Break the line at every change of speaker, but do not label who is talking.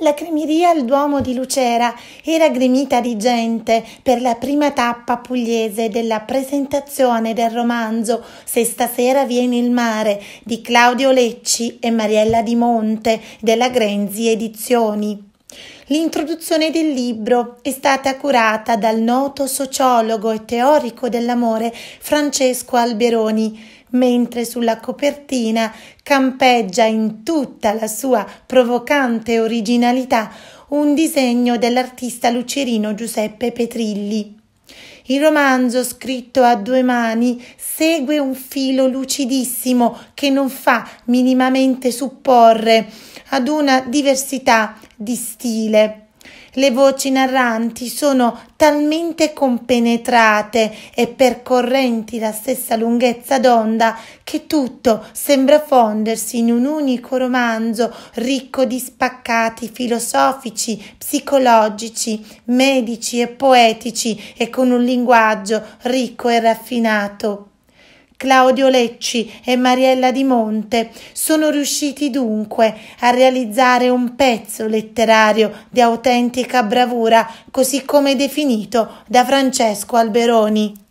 La cremeria al Duomo di Lucera era gremita di gente per la prima tappa pugliese della presentazione del romanzo Se stasera viene il mare di Claudio Lecci e Mariella Di Monte della Grenzi Edizioni. L'introduzione del libro è stata curata dal noto sociologo e teorico dell'amore Francesco Alberoni, mentre sulla copertina campeggia in tutta la sua provocante originalità un disegno dell'artista lucerino Giuseppe Petrilli. Il romanzo, scritto a due mani, segue un filo lucidissimo che non fa minimamente supporre ad una diversità di stile le voci narranti sono talmente compenetrate e percorrenti la stessa lunghezza d'onda che tutto sembra fondersi in un unico romanzo ricco di spaccati filosofici, psicologici, medici e poetici e con un linguaggio ricco e raffinato. Claudio Lecci e Mariella Di Monte sono riusciti dunque a realizzare un pezzo letterario di autentica bravura, così come definito da Francesco Alberoni.